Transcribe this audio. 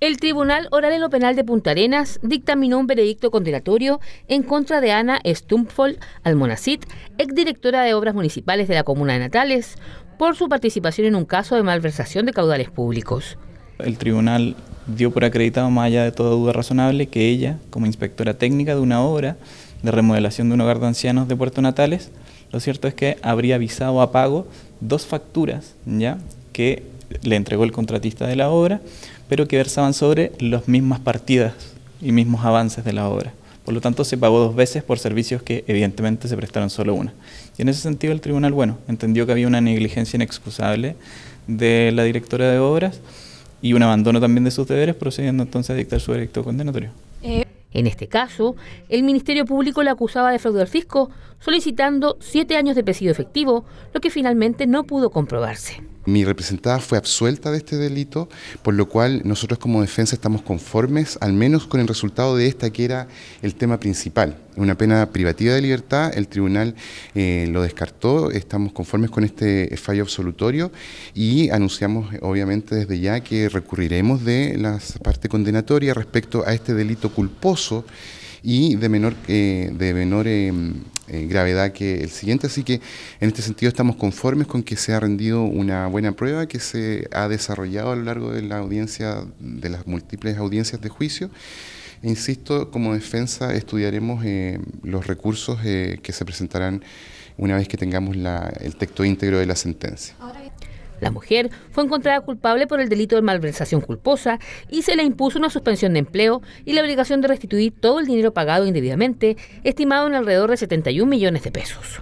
El Tribunal Oral en lo Penal de Punta Arenas dictaminó un veredicto condenatorio en contra de Ana Stumpfoll Almonacid, exdirectora de Obras Municipales de la Comuna de Natales, por su participación en un caso de malversación de caudales públicos. El tribunal dio por acreditado, más allá de toda duda razonable, que ella, como inspectora técnica de una obra de remodelación de un hogar de ancianos de Puerto Natales, lo cierto es que habría avisado a pago dos facturas, ¿ya? que le entregó el contratista de la obra, pero que versaban sobre las mismas partidas y mismos avances de la obra. Por lo tanto, se pagó dos veces por servicios que evidentemente se prestaron solo una. Y en ese sentido el tribunal, bueno, entendió que había una negligencia inexcusable de la directora de obras y un abandono también de sus deberes, procediendo entonces a dictar su directo condenatorio. Eh, en este caso, el Ministerio Público la acusaba de fraude al fisco, solicitando siete años de presidio efectivo, lo que finalmente no pudo comprobarse. Mi representada fue absuelta de este delito, por lo cual nosotros como defensa estamos conformes, al menos con el resultado de esta que era el tema principal. Una pena privativa de libertad, el tribunal eh, lo descartó, estamos conformes con este eh, fallo absolutorio y anunciamos eh, obviamente desde ya que recurriremos de la parte condenatoria respecto a este delito culposo y de menor, eh, de menor eh, eh, gravedad que el siguiente. Así que en este sentido estamos conformes con que se ha rendido una buena prueba que se ha desarrollado a lo largo de la audiencia, de las múltiples audiencias de juicio. Insisto, como defensa estudiaremos los recursos que se presentarán una vez que tengamos el texto íntegro de la sentencia. La mujer fue encontrada culpable por el delito de malversación culposa y se le impuso una suspensión de empleo y la obligación de restituir todo el dinero pagado indebidamente, estimado en alrededor de 71 millones de pesos.